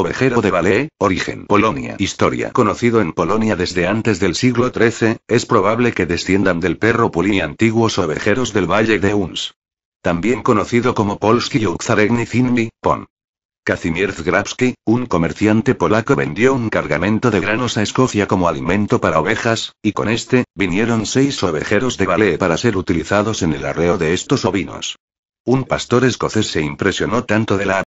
Ovejero de ballet, origen Polonia. Historia. Conocido en Polonia desde antes del siglo XIII, es probable que desciendan del perro pulí antiguos ovejeros del valle de Uns. También conocido como Polski Ukzaregny Zinni, Pon. Kazimierz Grabski, un comerciante polaco vendió un cargamento de granos a Escocia como alimento para ovejas, y con este, vinieron seis ovejeros de ballet para ser utilizados en el arreo de estos ovinos. Un pastor escocés se impresionó tanto de la